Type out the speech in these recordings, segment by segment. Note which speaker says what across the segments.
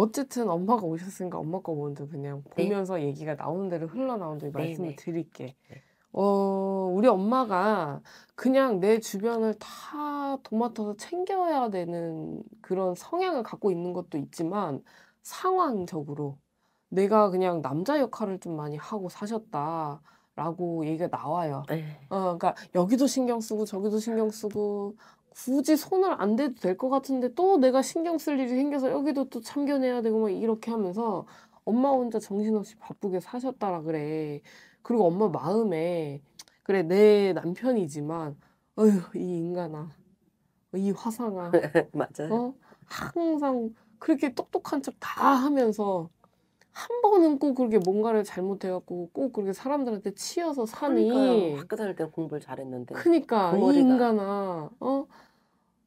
Speaker 1: 어쨌든 엄마가 오셨으니까 엄마 거 먼저 그냥 네. 보면서 얘기가 나오는 대로 흘러나온 대로 네, 말씀을 네. 드릴게. 네. 어, 우리 엄마가 그냥 내 주변을 다 도맡아서 챙겨야 되는 그런 성향을 갖고 있는 것도 있지만 상황적으로 내가 그냥 남자 역할을 좀 많이 하고 사셨다. 라고 얘기가 나와요. 네. 어, 그러니까 여기도 신경 쓰고 저기도 신경 쓰고 굳이 손을 안 대도 될 것 같은데 또 내가 신경 쓸 일이 생겨서 여기도 또 참견해야 되고 막 이렇게 하면서 엄마 혼자 정신없이 바쁘게 사셨다라 그래. 그리고 엄마 마음에 그래 내 남편이지만 어휴 이 인간아 이 화상아 맞아 어? 항상 그렇게 똑똑한 척 다 하면서 한 번은 꼭 그렇게 뭔가를 잘못해갖고 꼭 그렇게 사람들한테 치여서
Speaker 2: 사니. 그러니까요. 학교 다닐 때 공부를 잘했는데. 그니까 이
Speaker 1: 인간아. 어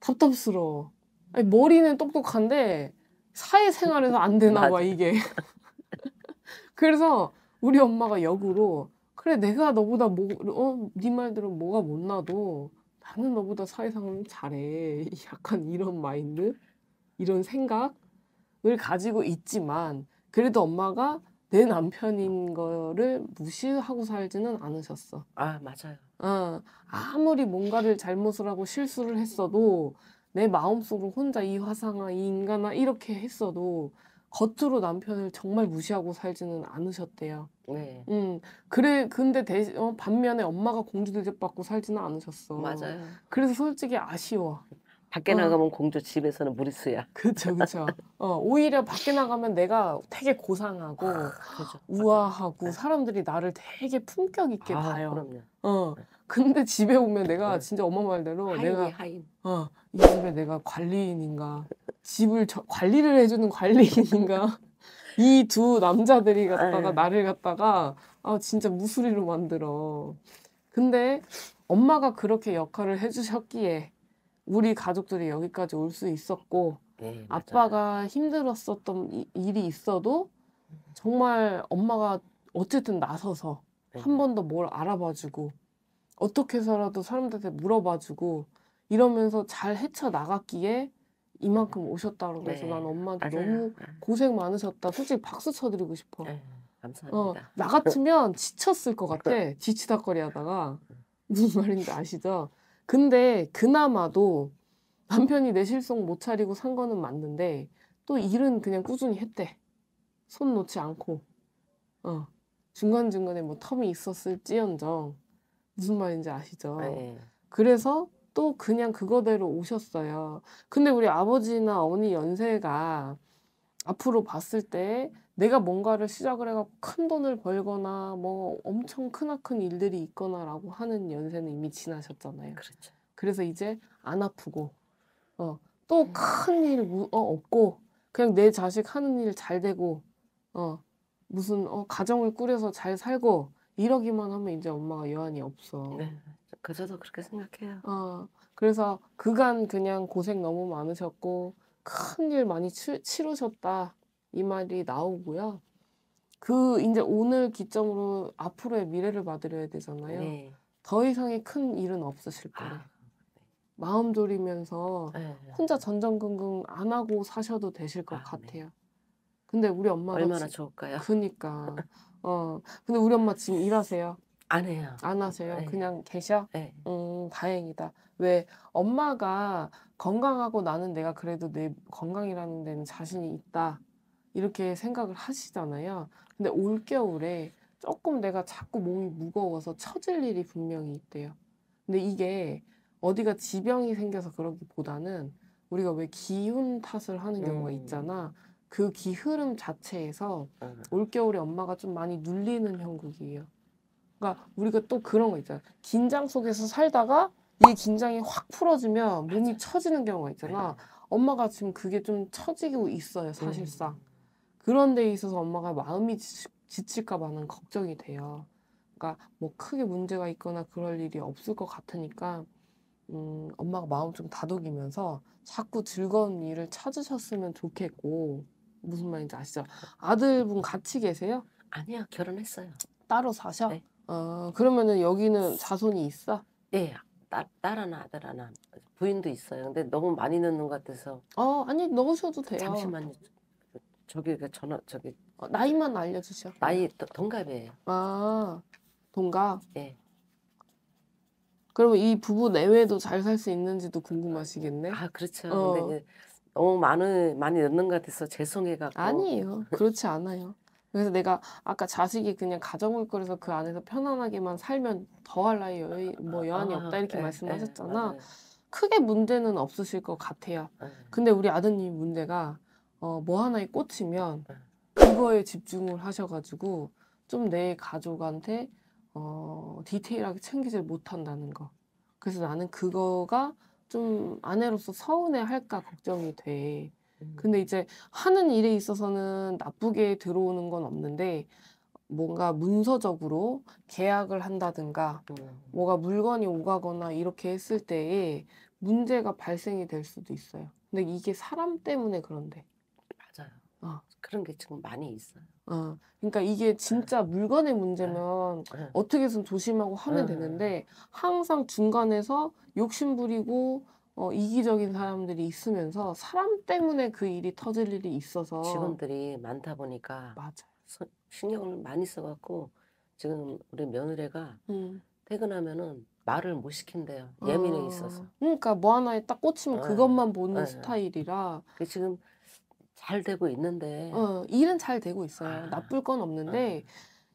Speaker 1: 답답스러워. 아니, 머리는 똑똑한데 사회생활에서 안 되나 봐 이게. 그래서 우리 엄마가 역으로 그래 내가 너보다 뭐, 어, 네 말대로 뭐가 못 나도 나는 너보다 사회생활 잘해. 약간 이런 마인드, 이런 생각을 가지고 있지만 그래도 엄마가 내 남편인 거를 무시하고 살지는 않으셨어.
Speaker 2: 아 맞아요.
Speaker 1: 어, 아무리 뭔가를 잘못을 하고 실수를 했어도 내 마음속으로 혼자 이 화상아, 이 인간아 이렇게 했어도 겉으로 남편을 정말 무시하고 살지는 않으셨대요. 네. 음, 그래, 근데 대, 어, 반면에 엄마가 공주들 집 받고 살지는 않으셨어. 맞아요. 그래서 솔직히 아쉬워.
Speaker 2: 밖에 어. 나가면 공주 집에서는 무리수야. 그렇죠, 그렇죠.
Speaker 1: 어, 오히려 밖에 나가면 내가 되게 고상하고 아, 우아하고 네. 사람들이 나를 되게 품격 있게 아, 봐요. 그럼요. 어, 네. 근데 집에 오면 내가 네. 진짜 엄마 말대로 하인이, 내가 하인. 어, 이 집에 내가 관리인인가, 집을 저, 관리를 해주는 관리인인가. 이 두 남자들이 갖다가 네. 나를 갖다가 아 진짜 무수리로 만들어. 근데 엄마가 그렇게 역할을 해주셨기에 우리 가족들이 여기까지 올 수 있었고 네, 아빠가 힘들었었던 일이 있어도 정말 엄마가 어쨌든 나서서 네. 한번 더 뭘 알아봐주고 어떻게 해서라도 사람들한테 물어봐주고 이러면서 잘 헤쳐 나갔기에 이만큼 오셨다고 그래서 네. 난 엄마한테 맞아요. 너무 네. 고생 많으셨다 솔직히 박수 쳐드리고 싶어 네, 감사합니다 어, 나 같으면 지쳤을 것 같아 지치다거리 하다가 무슨 말인지 아시죠? 근데 그나마도 남편이 내 실속 못 차리고 산 거는 맞는데 또 일은 그냥 꾸준히 했대. 손 놓지 않고. 어. 중간중간에 뭐 텀이 있었을지언정 무슨 말인지 아시죠? 네. 그래서 또 그냥 그거대로 오셨어요. 근데 우리 아버지나 어머니 연세가 앞으로 봤을 때 내가 뭔가를 시작을 해갖고 큰 돈을 벌거나 뭐 엄청 크나큰 일들이 있거나라고 하는 연세는 이미 지나셨잖아요. 그렇죠. 그래서 이제 안 아프고 어, 또 음. 큰일 어, 없고 그냥 내 자식 하는 일 잘 되고 어, 무슨 어, 가정을 꾸려서 잘 살고 이러기만 하면 이제 엄마가 여한이 없어. 네, 그
Speaker 2: 저도 그렇게 생각해요.
Speaker 1: 어, 그래서 그간 그냥 고생 너무 많으셨고 큰 일 많이 치, 치르셨다. 이 말이 나오고요. 그 이제 오늘 기점으로 앞으로의 미래를 받으려야 되잖아요. 네. 더 이상의 큰 일은 없으실 거예요. 아, 네. 마음 졸이면서 네, 네, 혼자 전전긍긍 안 하고 사셔도 되실 것 아, 네. 같아요. 근데 우리 엄마가 얼마나 지, 좋을까요? 그니까 어 근데 우리 엄마 지금 일하세요? 안 해요. 안 하세요? 그냥 계셔? 네. 음 다행이다. 왜 엄마가 건강하고 나는 내가 그래도 내 건강이라는 데는 자신이 있다. 이렇게 생각을 하시잖아요. 근데 올겨울에 조금 내가 자꾸 몸이 무거워서 처질 일이 분명히 있대요. 근데 이게 어디가 지병이 생겨서 그러기보다는 우리가 왜 기운 탓을 하는 경우가 음. 있잖아. 그 기흐름 자체에서 네. 올겨울에 엄마가 좀 많이 눌리는 형국이에요. 그러니까 우리가 또 그런 거 있잖아. 긴장 속에서 살다가 이 긴장이 확 풀어지면 몸이 처지는 경우가 있잖아. 네. 엄마가 지금 그게 좀 처지고 있어요, 사실상. 음. 그런 데 있어서 엄마가 마음이 지칠까 봐는 걱정이 돼요. 그러니까 뭐 크게 문제가 있거나 그럴 일이 없을 것 같으니까 음, 엄마가 마음 좀 다독이면서 자꾸 즐거운 일을 찾으셨으면 좋겠고 무슨 말인지 아시죠? 아들분 같이 계세요?
Speaker 2: 아니요 결혼했어요.
Speaker 1: 따로 사셔? 네. 어 그러면은 여기는 자손이 있어? 네.
Speaker 2: 딸, 딸 하나 아들 하나 부인도 있어요. 근데 너무 많이 넣는 것 같아서.
Speaker 1: 어 아니 넣으셔도 돼요. 잠시만요.
Speaker 2: 저기 그 전화 저기 어, 나이만 알려주셔. 나이 도- 동갑이에요.
Speaker 1: 아, 동갑. 예. 그러면 이 부부 내외도 잘 살 수 있는지도 궁금하시겠네.
Speaker 2: 아 그렇죠. 어. 근데 너무 많은 많이 넣는 것 같아서 죄송해갖고. 아니에요.
Speaker 1: 그렇지 않아요. 그래서 내가 아까 자식이 그냥 가정을 꾸려서 그 안에서 편안하게만 살면 더할 나위 여의, 뭐 여한이 아, 없다 이렇게 예, 말씀하셨잖아. 예, 크게 문제는 없으실 것 같아요. 맞 예. 근데 우리 아드님 문제가 어, 뭐 하나에 꽂히면 네. 그거에 집중을 하셔가지고 좀 내 가족한테 어, 디테일하게 챙기질 못한다는 거. 그래서 나는 그거가 좀 아내로서 서운해 할까 걱정이 돼. 음. 근데 이제 하는 일에 있어서는 나쁘게 들어오는 건 없는데 뭔가 문서적으로 계약을 한다든가 음. 뭐가 물건이 오가거나 이렇게 했을 때에 문제가 발생이 될 수도 있어요. 근데 이게 사람 때문에 그런데. 맞아요. 어.
Speaker 2: 그런 게 지금 많이 있어요.
Speaker 1: 어. 그러니까 이게 진짜 네. 물건의 네. 문제면 네. 어떻게 해 조심하고 하면 되는데 항상 중간에서 욕심부리고 어,
Speaker 2: 이기적인 사람들이 있으면서 사람 때문에 그 일이 터질 일이 있어서 직원들이 많다 보니까 맞아 신경을 많이 써갖고 지금 우리 며느리가 음. 퇴근하면은 말을 못 시킨대요 아. 예민해 아. 있어서
Speaker 1: 그러니까 뭐 하나에 딱 꽂히면 아. 그것만 보는 아. 스타일이라
Speaker 2: 그 지금 잘 되고 있는데. 어,
Speaker 1: 일은 잘 되고 있어요. 아. 나쁠 건 없는데 아.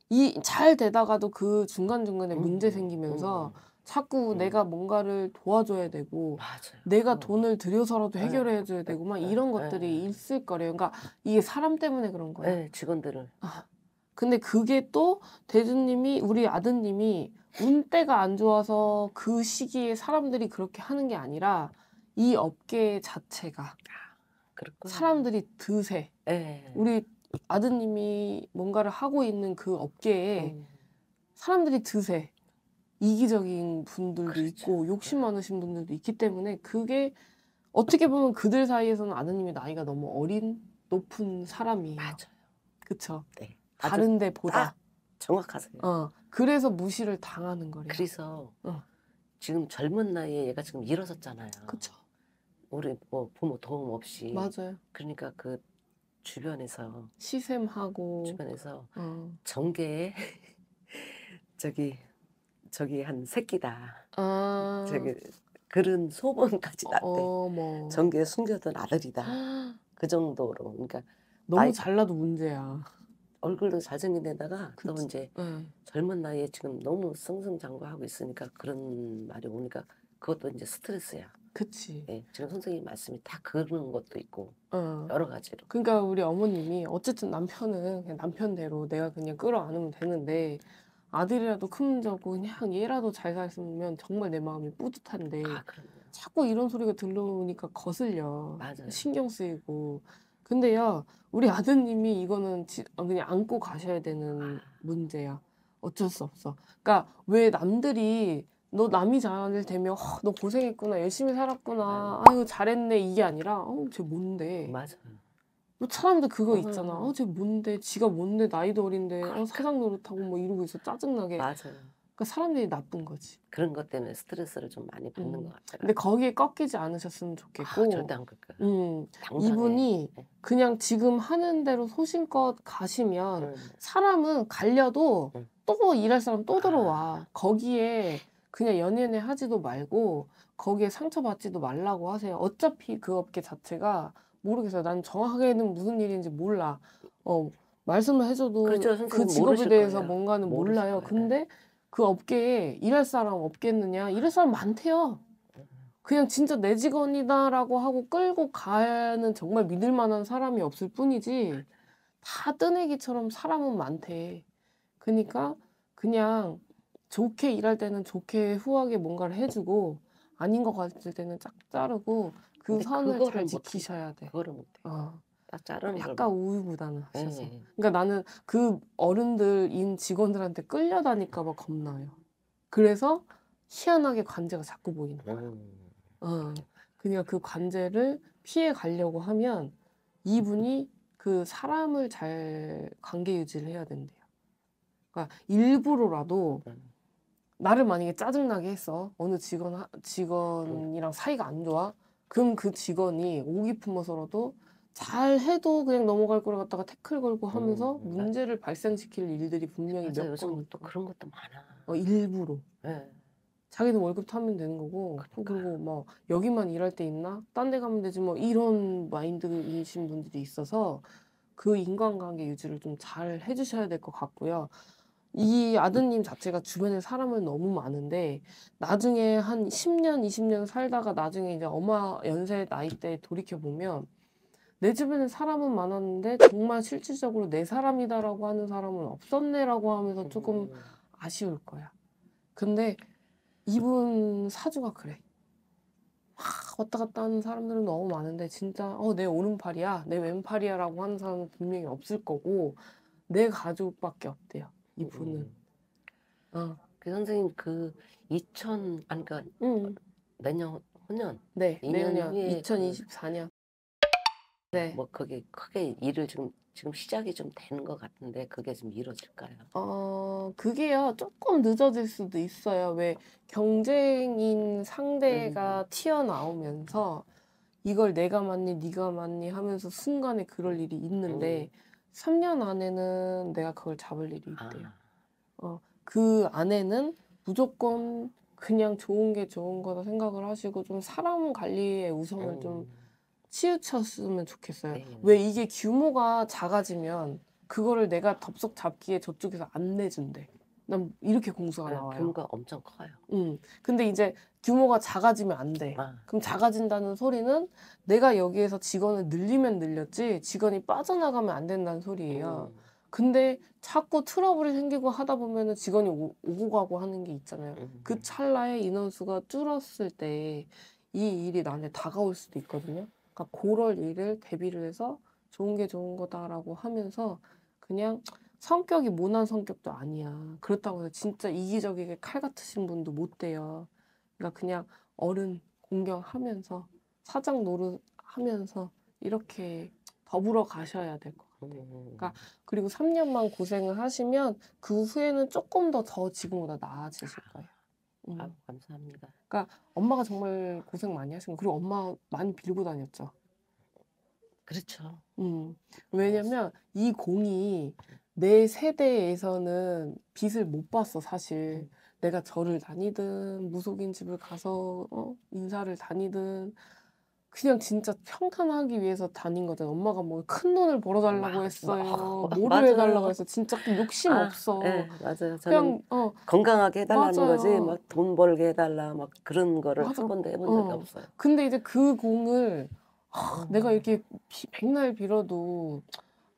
Speaker 1: 이잘 되다가도 그 중간 중간에 음. 문제 생기면서 음, 음. 자꾸 음. 내가 뭔가를 도와줘야 되고 맞아요. 내가 어. 돈을 들여서라도 예. 해결해 줘야 되고 막 예. 이런 예. 것들이 있을 거래요. 그러니까 이게 사람 때문에 그런 거예요. 네, 직원들은. 아. 근데 그게 또 대주님이 우리 아드님이 운때가 안 좋아서 그 시기에 사람들이 그렇게 하는 게 아니라 이 업계 자체가 아. 그렇구나. 사람들이 드세. 네. 우리 아드님이 뭔가를 하고 있는 그 업계에 음. 사람들이 드세. 이기적인 분들도 그렇죠. 있고 네. 욕심 많으신 분들도 있기 때문에 그게 어떻게 보면 그들 사이에서는 아드님이 나이가 너무 어린 높은 사람이에요. 맞아요.
Speaker 2: 그쵸. 네. 다른 데보다. 정확하세요. 어. 그래서 무시를 당하는 거래요. 그래서 어. 지금 젊은 나이에 얘가 지금 일어섰잖아요. 그쵸. 우리 뭐 부모 도움 없이 맞아요. 그러니까 그 주변에서 시샘하고 주변에서 어. 정계 저기 저기 한 새끼다. 아. 저기 그런 소문까지 났대. 어, 뭐. 전에 숨겨둔 아들이다. 그 정도로. 그러니까 너무 나이... 잘나도 문제야. 얼굴도 잘생긴 데다가 그다 이제 네. 젊은 나이에 지금 너무 승승장구하고 있으니까 그런 말이 오니까 그것도 이제 스트레스야. 그치. 예, 지금 선생님 말씀이 다 그런 것도 있고 어. 여러 가지로.
Speaker 1: 그러니까 우리 어머님이 어쨌든 남편은 그냥 남편대로 내가 그냥 끌어안으면 되는데 아들이라도 큰 자고 그냥 얘라도 잘 살면 정말 내 마음이 뿌듯한데 아, 자꾸 이런 소리가 들려오니까 거슬려. 맞아요. 신경 쓰이고 근데요, 우리 아드님이 이거는 지- 어, 그냥 안고 가셔야 되는 문제야. 어쩔 수 없어. 그러니까 왜 남들이 너 남이 잘하는 되면 허, 너 고생했구나, 열심히 살았구나, 네. 아유 잘했네 이게 아니라 어, 쟤 뭔데? 맞아. 뭐 사람들 그거 음. 있잖아. 어, 쟤 뭔데? 지가 뭔데? 나이도 어린데 어, 세상 노릇하고 뭐 이러고 있어 짜증나게. 맞아. 그 사람들이 나쁜 거지. 그런 것 때문에 스트레스를 좀 많이 받는 음. 것 같아요. 근데 거기에 꺾이지 않으셨으면 좋겠고. 아, 절대 안 꺾여. 음, 당당해. 이분이 네. 그냥 지금 하는 대로 소신껏 가시면 음. 사람은 갈려도 음. 또 일할 사람 또 들어와. 아. 거기에 그냥 연연해 하지도 말고 거기에 상처받지도 말라고 하세요. 어차피 그 업계 자체가 모르겠어요. 난 정확하게는 무슨 일인지 몰라. 어, 말씀을 해줘도 그렇죠, 그 직업에 대해서 거예요. 뭔가는 몰라요. 거예요. 근데 네. 그 업계에 일할 사람 없겠느냐 일할 사람 많대요. 그냥 진짜 내 직원이다라고 하고 끌고 가는 정말 믿을 만한 사람이 없을 뿐이지 다 뜨내기처럼 사람은 많대. 그러니까 그냥 좋게 일할 때는 좋게 후하게 뭔가를 해주고 아닌 것 같을 때는 짝 자르고 그 선을 잘 지키셔야 돼. 그거를 못해. 어. 다자 약간 우유부단을 하셔서. 네, 네, 네. 그러니까 나는 그 어른들인 직원들한테 끌려다니까 봐 겁나요. 그래서 희한하게 관제가 자꾸 보이는 거야. 음. 어. 그러니까 그 관제를 피해 가려고 하면 이분이 그 사람을 잘 관계 유지를 해야 된대요. 그러니까 일부러라도 음. 나를 만약에 짜증나게 했어. 어느 직원 직원이랑 사이가 안 좋아. 그럼 그 직원이 오기 품어서라도 잘 해도 그냥 넘어갈 걸 갖다가 태클 걸고 하면서 음, 음, 음. 문제를 발생시킬 일들이 분명히 몇 번. 또 그런 것도 많아. 어, 일부러. 네. 자기는 월급 타면 되는 거고 그러니까. 그리고 뭐 여기만 일할 때 있나 딴 데 가면 되지 뭐 이런 마인드이신 분들이 있어서 그 인간관계 유지를 좀 잘 해주셔야 될 것 같고요. 이 아드님 자체가 주변에 사람을 너무 많은데 나중에 한 10년, 20년 살다가 나중에 이제 엄마 연세 나이 때 돌이켜 보면 내 주변에 사람은 많았는데 정말 실질적으로 내 사람이다라고 하는 사람은 없었네라고 하면서 조금 음. 아쉬울 거야. 근데 이분 사주가 그래. 막 왔다 갔다 하는 사람들은 너무 많은데 진짜 어내 오른팔이야 내 왼팔이야라고 하는 사람은 분명히 없을
Speaker 2: 거고 내 가족밖에 없대요 이분은. 음. 어. 그 선생님 그 2000, 아니 그러니까 음. 년 후년? 네, 2년 후에 2024년. 네. 뭐 그게 크게 일을 좀 지금 시작이 좀 되는 것 같은데 그게 좀 이루어질까요?
Speaker 1: 어 그게요 조금 늦어질 수도 있어요. 왜 경쟁인 상대가 음. 튀어나오면서 이걸 내가 맞니 네가 맞니 하면서 순간에 그럴 일이 있는데 음. 3년 안에는 내가 그걸 잡을 일이 아. 있대요. 아. 어, 그 안에는 무조건 그냥 좋은 게 좋은 거다 생각을 하시고 좀 사람 관리에 우선을 음. 좀 치우쳤으면 좋겠어요. 네, 네. 왜 이게 규모가 작아지면 그거를 내가 덥석 잡기에 저쪽에서 안 내준대. 난 이렇게 공수가 네, 나와요. 규모가 엄청 커요. 음. 근데 이제 규모가 작아지면 안 돼. 아. 그럼 작아진다는 소리는 내가 여기에서 직원을 늘리면 늘렸지 직원이 빠져나가면 안 된다는 소리예요. 음. 근데 자꾸 트러블이 생기고 하다 보면은 직원이 오, 고 가고 하는 게 있잖아요. 음. 그 찰나에 인원수가 줄었을 때 이 일이 나한테 다가올 수도 있거든요. 그러니까 0럴 일을 대비를 해서 좋은 게 좋은 거다라고 하면서 그냥 성격이 모난 성격도 아니야. 그렇다고 해서 진짜 이기적이게 칼 같으신 분도 못 돼요. 그러니까 그냥 어른 공경하면서 사장 노릇하면서 이렇게 더불어 가셔야 될 것 같아요. 그러니까 음. 그리고 3년만 고생을 하시면 그 후에는 조금 더 더 지금보다 나아지실 거예요. 음. 아, 감사합니다. 그러니까 엄마가 정말 고생 많이 하신 거 그리고 엄마 많이 빌고 다녔죠. 그렇죠. 음. 음 왜냐면 이 공이 내 세대에서는 빚을 못 봤어 사실. 음. 내가 절을 다니든 무속인 집을 가서 어? 인사를 다니든 그냥 진짜 평탄하기 위해서 다닌 거잖아. 엄마가 뭐 큰 돈을 벌어달라고 했어요. 뭐를 맞아 해달라고 해서
Speaker 2: 진짜 그 욕심 아, 없어. 네, 맞아요. 그냥 어, 건강하게 해달라는 맞아요. 거지 막 돈 벌게 해달라 막 그런 거를 맞아. 한 번도 해본 적이 어. 없어요.
Speaker 1: 근데 이제 그 공을 하, 아, 음. 내가 이렇게 비, 백날 빌어도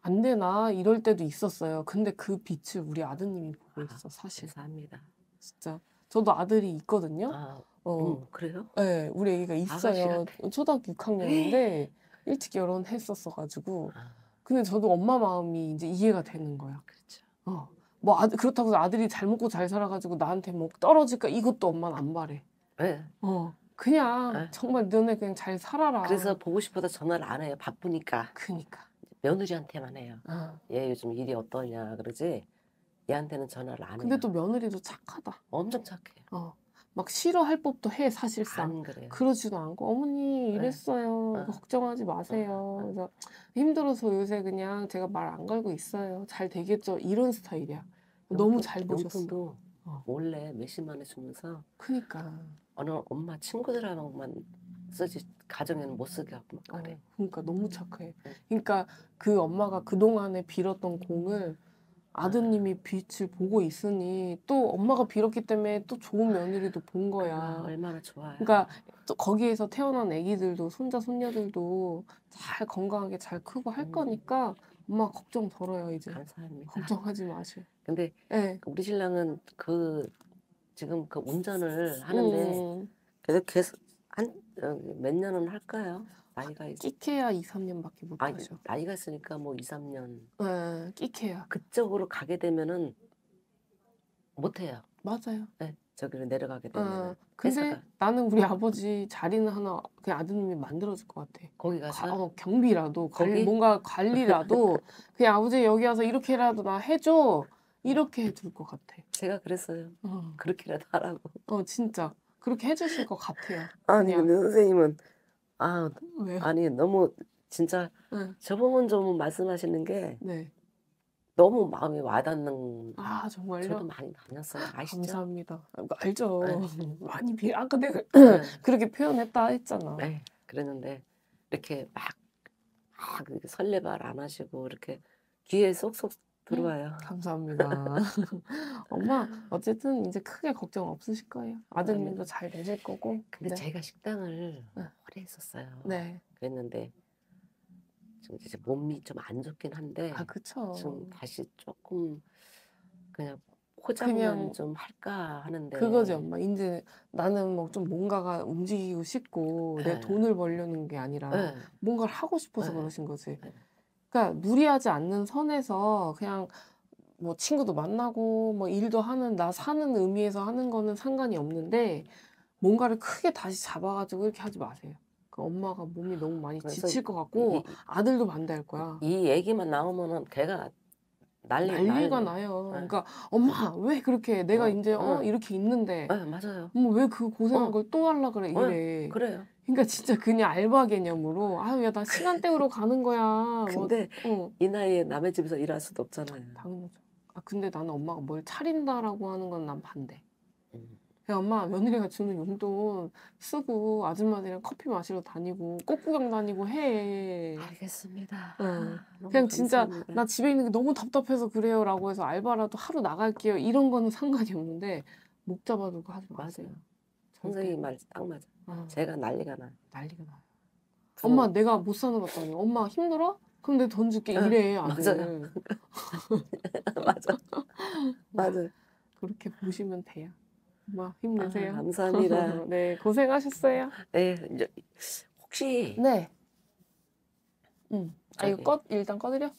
Speaker 1: 안 되나 이럴 때도 있었어요. 근데 그 빛을 우리 아드님이 보고 아, 있어 사실. 감사합니다. 진짜 저도 아들이 있거든요. 아, 어, 음, 그래요? 네, 우리 애기가 있어요. 아가씨한테? 초등학교 6학년인데 일찍 결혼했었어가지고. 아. 근데 저도 엄마 마음이 이제 이해가 되는 거야. 그렇죠. 어. 뭐 아, 그렇다고 아들이 잘 먹고 잘 살아가지고 나한테
Speaker 2: 뭐 떨어질까 이것도 엄마는 안 바래. 네. 어. 그냥 네. 정말 너네 그냥 잘 살아라. 그래서 보고 싶어서 전화를 안 해요. 바쁘니까. 그니까. 며느리한테만 해요. 어. 얘 요즘 일이 어떠냐 그러지. 얘한테는 전화를 안 근데 해요. 근데 또
Speaker 1: 며느리도 착하다.
Speaker 2: 엄청 착해요.
Speaker 1: 어. 막 싫어할 법도 해 사실상 그러지도 않고 어머니 네. 이랬어요 네. 걱정하지 어. 마세요 어. 어. 그래서 힘들어서 요새 그냥 제가 말 안
Speaker 2: 걸고 있어요 잘 되겠죠 이런 스타일이야
Speaker 1: 용, 너무 잘 보셨어
Speaker 2: 원래 몇십 만에 주면서 그니까 어느 엄마 친구들하고만 쓰지 가정에는 못 쓰게 하고 그래 그러니까 너무 착해 그러니까 그 엄마가 그 동안에
Speaker 1: 빌었던 공을 아드님이 빛을 보고 있으니 또 엄마가 빌었기 때문에 또 좋은 며느리도 본 거야. 아,
Speaker 2: 얼마나 좋아요.
Speaker 1: 그러니까 또 거기에서 태어난 아기들도 손자 손녀들도 잘 건강하게 잘 크고 할 음. 거니까 엄마 걱정 덜어요 이제. 감사합니다. 걱정하지 마세요.
Speaker 2: 근데 네. 우리 신랑은 그 지금 그 운전을 하는데 음. 계속 계속 한몇 어, 년은 할까요? 나이가 끼케야 2, 3년밖에 못 아니, 가죠. 나이가 있으니까 뭐 2, 3년.
Speaker 1: 네, 끼케야.
Speaker 2: 그쪽으로 가게 되면은 못 해요. 맞아요. 네, 저기로 내려가게 되면. 네, 예,
Speaker 1: 근데 회사가. 나는 우리 아버지 자리는 하나 그 아드님이 만들어줄 것 같아. 거기 가서 가, 어, 경비라도 거기? 관리, 뭔가 관리라도 그 아버지 여기 와서 이렇게라도 나 해줘 음. 이렇게 해줄 것 같아. 제가 그랬어요. 어. 그렇게라도
Speaker 2: 하라고. 어 진짜
Speaker 1: 그렇게 해주실 것 같아요.
Speaker 2: 아니 근데 선생님은 아, 왜요? 아니 너무 진짜 네. 저번 좀 말씀하시는 게 네. 너무 마음이 와닿는 아
Speaker 1: 정말요? 저도 많이 다녔어요. 아시죠? 감사합니다.
Speaker 2: 아, 그 알죠. 네. 많이 비 아까 내가 그 네. 그렇게 표현했다 했잖아. 네, 그랬는데 이렇게 막, 막 설레발 안 하시고 이렇게 귀에 쏙쏙 음, 들어와요. 감사합니다. 엄마 어쨌든 이제 크게
Speaker 1: 걱정 없으실 거예요. 아드님도 네. 잘 되실 거고.
Speaker 2: 근데 네. 제가 식당을 네. 오래 했었어요. 네. 그랬는데 지금 이제 몸이 좀 안 좋긴 한데. 아 그쵸. 지금 다시 조금 그냥 포장만 좀 할까 하는데. 그거지
Speaker 1: 엄마. 이제 나는 뭐 좀 뭔가가 움직이고 싶고 네. 내 돈을 벌려는 게 아니라 네. 뭔가를 하고 싶어서 네. 그러신 거지. 그러니까 무리하지 않는 선에서 그냥 뭐 친구도 만나고 뭐 일도 하는 나 사는 의미에서 하는 거는 상관이 없는데 뭔가를 크게 다시 잡아가지고 이렇게 하지 마세요. 그 엄마가 몸이 너무 많이 지칠 것 같고 이, 아들도 반대할 거야.
Speaker 2: 이 얘기만 나오면은 걔가 난리, 난리가 난리. 나요. 네. 그러니까
Speaker 1: 엄마 왜 그렇게 내가 어, 이제 어, 어 이렇게 있는데 네, 맞아요. 뭐왜그 고생한 어. 걸또 할라 그래 어, 이래. 그래요. 그러니까 진짜 그냥 알바 개념으로 아야 나 시간 때우러 가는 거야. 뭐, 근데 뭐, 이 나이에 남의 집에서 일할 수도 없잖아요. 당연하죠. 아 근데 나는 엄마가 뭘 차린다라고 하는 건 난 반대. 엄마, 며느리가 주는 용돈 쓰고 아줌마들이랑 커피 마시러 다니고 꽃구경 다니고 해. 알겠습니다. 응. 어. 아, 그냥 진짜 감사합니다. 나 집에 있는 게 너무 답답해서 그래요 라고 해서 알바라도 하루 나갈게요. 이런 거는 상관이 없는데 목 잡아두고 하지 마세요. 선생님 말
Speaker 2: 딱 맞아. 아. 제가 난리가 나 난리가 나요.
Speaker 1: 그 엄마 내가 못 사는 것 같다니. 엄마 힘들어? 그럼 내던게 이래 아들. 맞아 맞아. 맞아. 그렇게 보시면 돼요. 뭐 아, 힘내세요. 아, 감사합니다. 네, 고생하셨어요. 네, 이제 혹시 네. 음. 아, 이거 꺼 일단 꺼드려.